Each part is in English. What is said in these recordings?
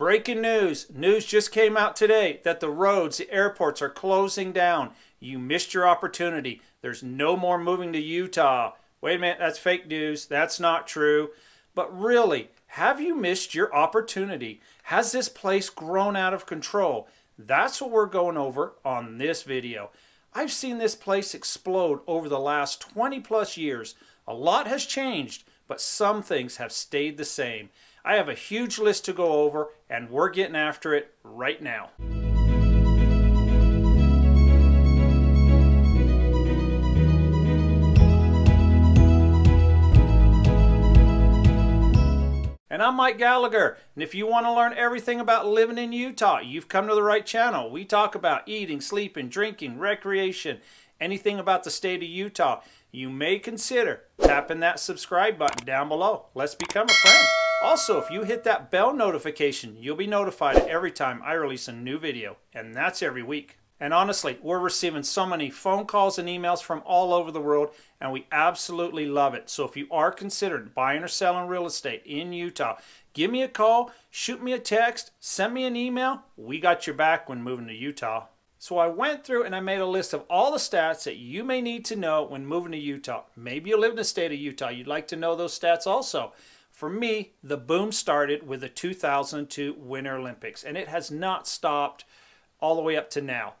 Breaking news. News just came out today that the roads, the airports are closing down. You missed your opportunity. There's no more moving to Utah. Wait a minute, that's fake news. That's not true. But really, have you missed your opportunity? Has this place grown out of control? That's what we're going over on this video. I've seen this place explode over the last 20 plus years. A lot has changed, but some things have stayed the same. I have a huge list to go over, and we're getting after it right now. And I'm Mike Gallagher. And if you want to learn everything about living in Utah, you've come to the right channel. We talk about eating, sleeping, drinking, recreation, anything about the state of Utah. You may consider tapping that subscribe button down below. Let's become a friend. Also, if you hit that bell notification, you'll be notified every time I release a new video, and that's every week. And honestly, we're receiving so many phone calls and emails from all over the world, and we absolutely love it. So if you are considering buying or selling real estate in Utah, give me a call, shoot me a text, send me an email. We got your back when moving to Utah. So I went through and I made a list of all the stats that you may need to know when moving to Utah. Maybe you live in the state of Utah, you'd like to know those stats also. For me, the boom started with the 2002 Winter Olympics, and it has not stopped all the way up to now.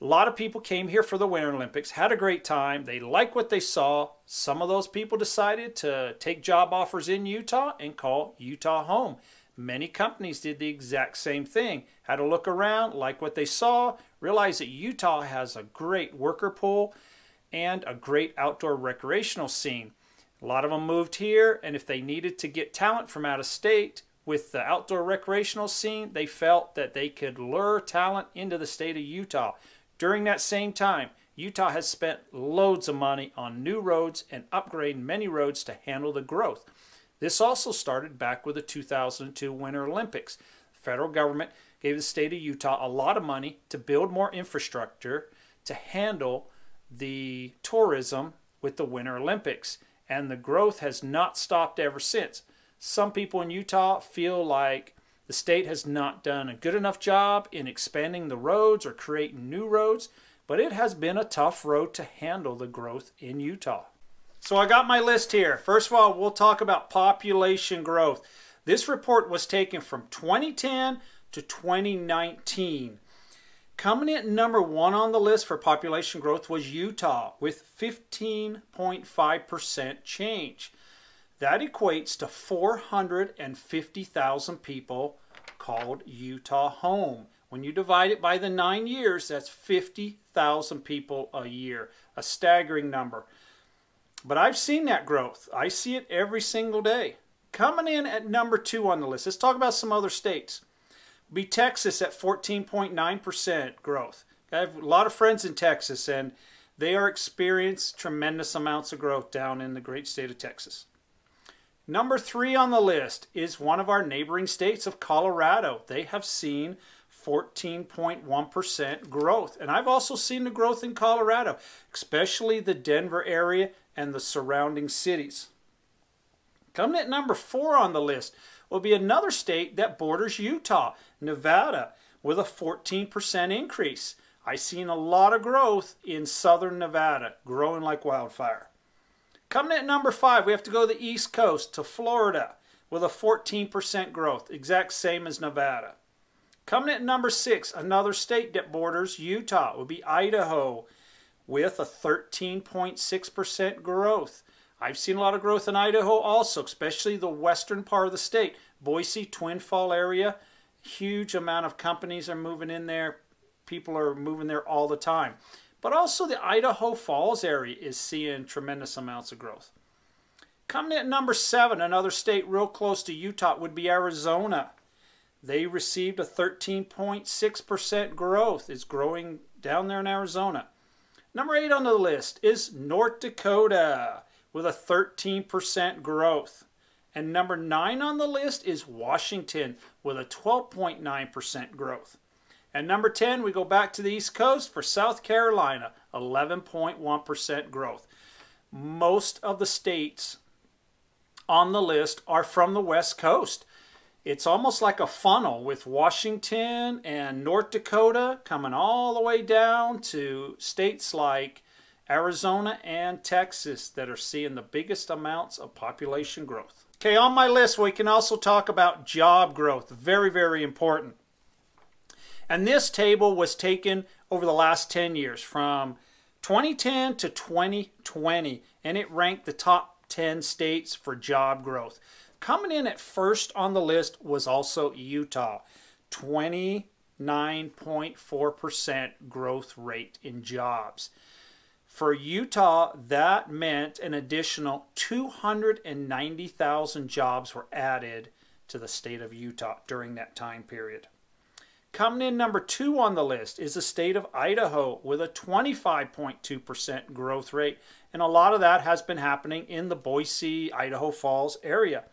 A lot of people came here for the Winter Olympics, had a great time. They liked what they saw. Some of those people decided to take job offers in Utah and call Utah home. Many companies did the exact same thing. Had a look around, like what they saw, realized that Utah has a great worker pool and a great outdoor recreational scene. A lot of them moved here, and if they needed to get talent from out of state with the outdoor recreational scene, they felt that they could lure talent into the state of Utah. During that same time, Utah has spent loads of money on new roads and upgrading many roads to handle the growth. This also started back with the 2002 Winter Olympics. The federal government gave the state of Utah a lot of money to build more infrastructure to handle the tourism with the Winter Olympics and the growth has not stopped ever since. Some people in Utah feel like the state has not done a good enough job in expanding the roads or creating new roads, but it has been a tough road to handle the growth in Utah. So I got my list here. First of all, we'll talk about population growth. This report was taken from 2010 to 2019. Coming in number one on the list for population growth was Utah with 15.5% change. That equates to 450,000 people called Utah home. When you divide it by the nine years, that's 50,000 people a year, a staggering number. But I've seen that growth. I see it every single day. Coming in at number two on the list, let's talk about some other states be Texas at 14.9% growth. I have a lot of friends in Texas, and they are experiencing tremendous amounts of growth down in the great state of Texas. Number three on the list is one of our neighboring states of Colorado. They have seen 14.1% growth. And I've also seen the growth in Colorado, especially the Denver area and the surrounding cities. Coming at number four on the list, will be another state that borders Utah, Nevada, with a 14% increase. I've seen a lot of growth in southern Nevada, growing like wildfire. Coming at number five, we have to go to the East Coast to Florida with a 14% growth, exact same as Nevada. Coming at number six, another state that borders Utah would be Idaho with a 13.6% growth. I've seen a lot of growth in Idaho also, especially the western part of the state. Boise, Twin Fall area, huge amount of companies are moving in there. People are moving there all the time. But also the Idaho Falls area is seeing tremendous amounts of growth. Coming at number seven, another state real close to Utah would be Arizona. They received a 13.6% growth. It's growing down there in Arizona. Number eight on the list is North Dakota with a 13% growth. And number nine on the list is Washington with a 12.9% growth. And number 10, we go back to the East Coast for South Carolina, 11.1% growth. Most of the states on the list are from the West Coast. It's almost like a funnel with Washington and North Dakota coming all the way down to states like Arizona, and Texas that are seeing the biggest amounts of population growth. Okay, on my list, we can also talk about job growth. Very, very important. And this table was taken over the last 10 years from 2010 to 2020, and it ranked the top 10 states for job growth. Coming in at first on the list was also Utah, 29.4% growth rate in jobs. For Utah, that meant an additional 290,000 jobs were added to the state of Utah during that time period. Coming in number two on the list is the state of Idaho with a 25.2% growth rate. And a lot of that has been happening in the Boise, Idaho Falls area.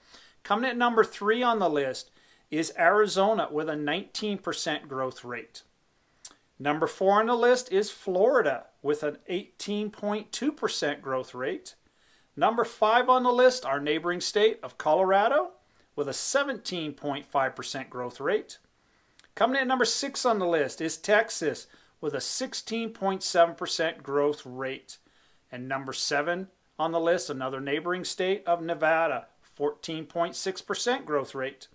Coming at number three on the list is Arizona with a 19% growth rate. Number four on the list is Florida with an 18.2% growth rate. Number five on the list, our neighboring state of Colorado with a 17.5% growth rate. Coming in at number six on the list is Texas with a 16.7% growth rate. And number seven on the list, another neighboring state of Nevada, 14.6% growth rate.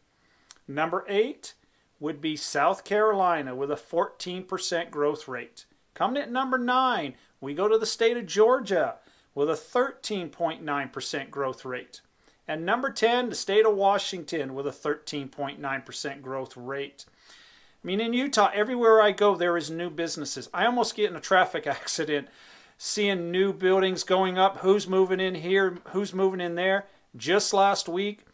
Number eight would be South Carolina with a 14% growth rate. Coming at number nine, we go to the state of Georgia with a 13.9% growth rate. And number 10, the state of Washington with a 13.9% growth rate. I mean, in Utah, everywhere I go, there is new businesses. I almost get in a traffic accident seeing new buildings going up, who's moving in here, who's moving in there. Just last week,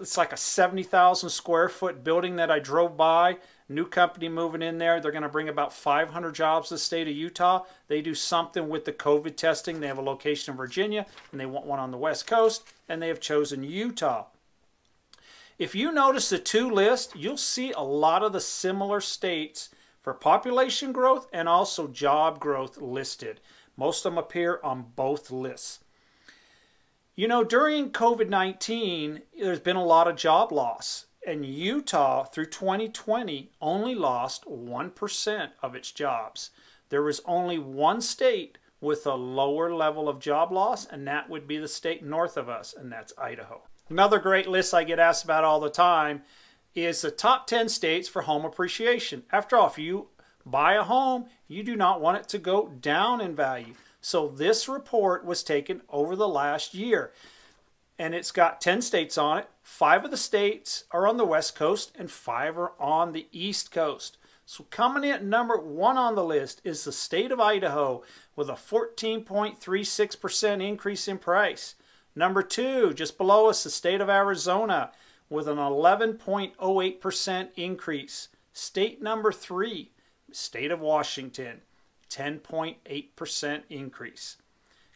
it's, like a 70,000 square foot building that I drove by. New company moving in there. They're going to bring about 500 jobs to the state of Utah. They do something with the COVID testing. They have a location in Virginia and they want one on the West Coast, and they have chosen Utah. If you notice the two lists, you'll see a lot of the similar states for population growth and also job growth listed. Most of them appear on both lists. You know, during COVID 19, there's been a lot of job loss. And Utah, through 2020, only lost 1% of its jobs. There was only one state with a lower level of job loss, and that would be the state north of us, and that's Idaho. Another great list I get asked about all the time is the top 10 states for home appreciation. After all, if you buy a home, you do not want it to go down in value. So this report was taken over the last year. And it's got 10 states on it. Five of the states are on the West Coast and five are on the East Coast. So coming in at number one on the list is the state of Idaho with a 14.36% increase in price. Number two, just below us, the state of Arizona with an 11.08% increase. State number three, state of Washington 10.8% increase.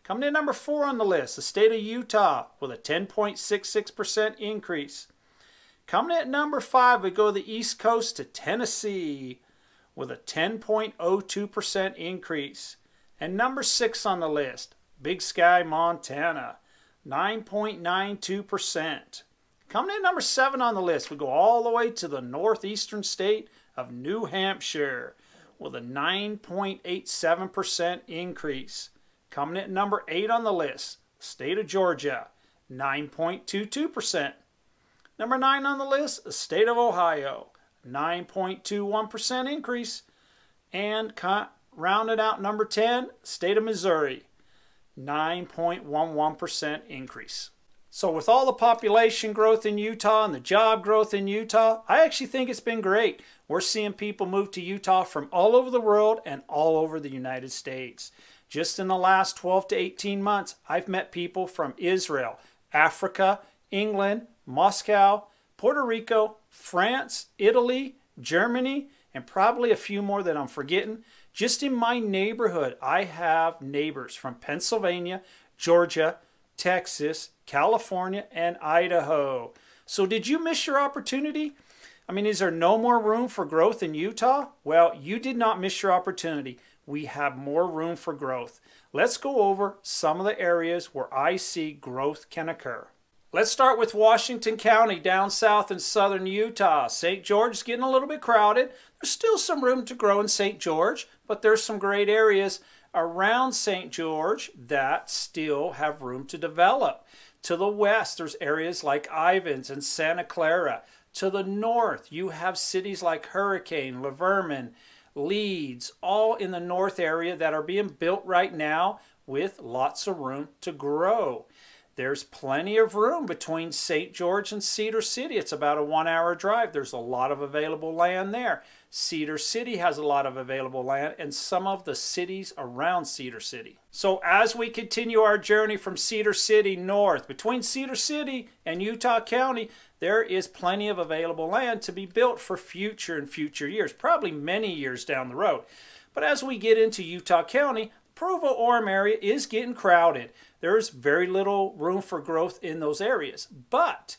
Coming in number four on the list, the state of Utah with a 10.66% increase. Coming at number five, we go the East Coast to Tennessee with a 10.02% increase. And number six on the list, Big Sky, Montana, 9.92%. Coming in number seven on the list, we go all the way to the northeastern state of New Hampshire with a 9.87% increase. Coming at number 8 on the list, state of Georgia, 9.22%. Number 9 on the list, the state of Ohio, 9.21% increase. And rounded out number 10, state of Missouri, 9.11% increase. So with all the population growth in Utah and the job growth in Utah, I actually think it's been great. We're seeing people move to Utah from all over the world and all over the United States. Just in the last 12 to 18 months, I've met people from Israel, Africa, England, Moscow, Puerto Rico, France, Italy, Germany, and probably a few more that I'm forgetting. Just in my neighborhood, I have neighbors from Pennsylvania, Georgia, Texas, California, and Idaho. So, did you miss your opportunity? I mean, is there no more room for growth in Utah? Well, you did not miss your opportunity. We have more room for growth. Let's go over some of the areas where I see growth can occur. Let's start with Washington County down south in southern Utah. St. George is getting a little bit crowded. There's still some room to grow in St. George, but there's some great areas around St. George that still have room to develop. To the west, there's areas like Ivins and Santa Clara. To the north, you have cities like Hurricane, Laverman, Leeds, all in the north area that are being built right now with lots of room to grow. There's plenty of room between St. George and Cedar City. It's about a one hour drive. There's a lot of available land there. Cedar City has a lot of available land and some of the cities around Cedar City. So as we continue our journey from Cedar City north, between Cedar City and Utah County, there is plenty of available land to be built for future and future years, probably many years down the road. But as we get into Utah County, Provo-Orem area is getting crowded. There's very little room for growth in those areas. But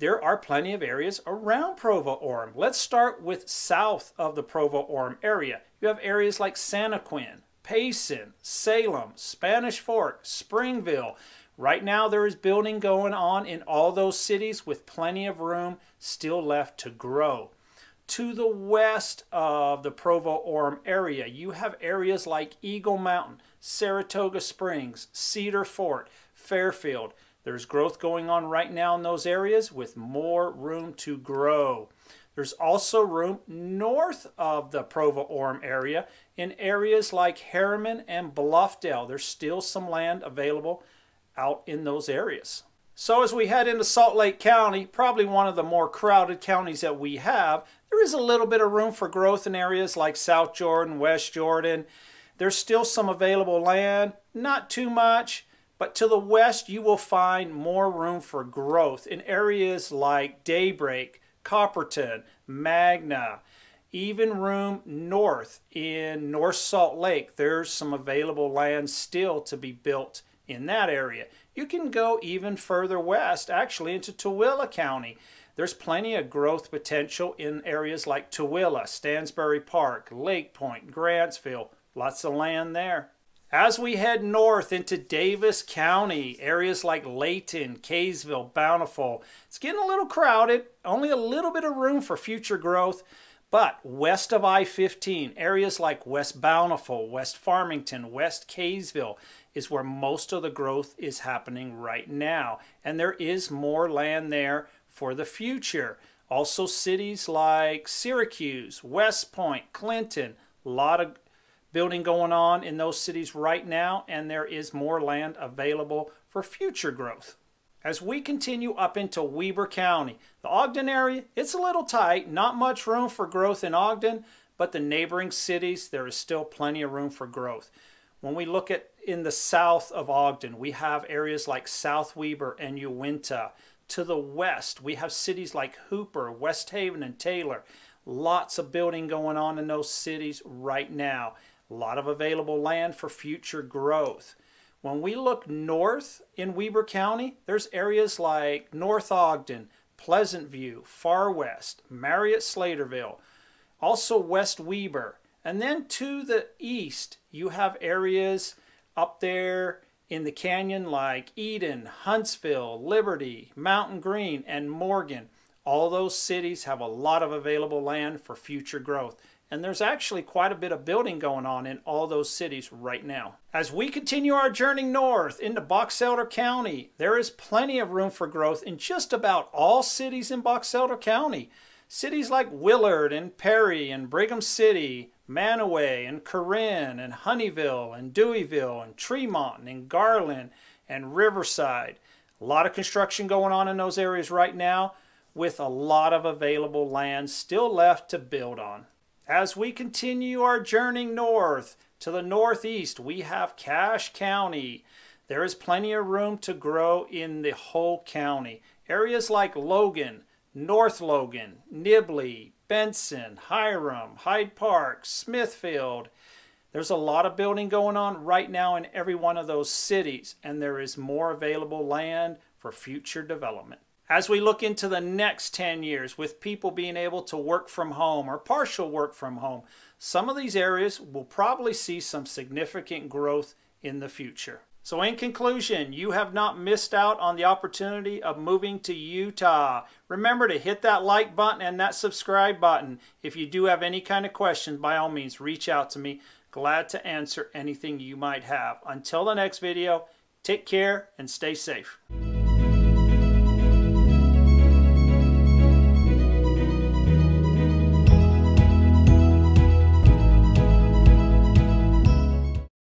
there are plenty of areas around Provo Orem. Let's start with south of the Provo Orem area. You have areas like Santaquin, Payson, Salem, Spanish Fork, Springville. Right now, there is building going on in all those cities with plenty of room still left to grow. To the west of the Provo Orem area, you have areas like Eagle Mountain, Saratoga Springs, Cedar Fort, Fairfield. There's growth going on right now in those areas with more room to grow. There's also room north of the Provo-Orem area in areas like Harriman and Bluffdale. There's still some land available out in those areas. So as we head into Salt Lake County, probably one of the more crowded counties that we have, there is a little bit of room for growth in areas like South Jordan, West Jordan. There's still some available land, not too much, but to the west, you will find more room for growth in areas like Daybreak, Copperton, Magna, even room north in North Salt Lake. There's some available land still to be built in that area. You can go even further west, actually into Tooele County. There's plenty of growth potential in areas like Tooele, Stansbury Park, Lake Point, Grantsville. Lots of land there. As we head north into Davis County, areas like Layton, Kaysville, Bountiful, it's getting a little crowded, only a little bit of room for future growth. But west of I 15, areas like West Bountiful, West Farmington, West Kaysville is where most of the growth is happening right now. And there is more land there for the future. Also, cities like Syracuse, West Point, Clinton, a lot of building going on in those cities right now, and there is more land available for future growth. As we continue up into Weber County, the Ogden area, it's a little tight, not much room for growth in Ogden, but the neighboring cities, there is still plenty of room for growth. When we look at in the south of Ogden, we have areas like South Weber and Uinta. To the west, we have cities like Hooper, West Haven, and Taylor. Lots of building going on in those cities right now a lot of available land for future growth. When we look north in Weber County, there's areas like North Ogden, Pleasant View, Far West, Marriott Slaterville, also West Weber. And then to the east, you have areas up there in the canyon like Eden, Huntsville, Liberty, Mountain Green, and Morgan. All those cities have a lot of available land for future growth. And there's actually quite a bit of building going on in all those cities right now. As we continue our journey north into Box Elder County, there is plenty of room for growth in just about all cities in Box Elder County. Cities like Willard and Perry and Brigham City, Manaway and Corinne and Honeyville and Deweyville and Tremont and Garland and Riverside. A lot of construction going on in those areas right now with a lot of available land still left to build on. As we continue our journey north to the northeast, we have Cache County. There is plenty of room to grow in the whole county. Areas like Logan, North Logan, Nibley, Benson, Hiram, Hyde Park, Smithfield. There's a lot of building going on right now in every one of those cities, and there is more available land for future development as we look into the next 10 years with people being able to work from home or partial work from home, some of these areas will probably see some significant growth in the future. So, in conclusion, you have not missed out on the opportunity of moving to Utah. Remember to hit that like button and that subscribe button. If you do have any kind of questions, by all means, reach out to me. Glad to answer anything you might have. Until the next video, take care and stay safe.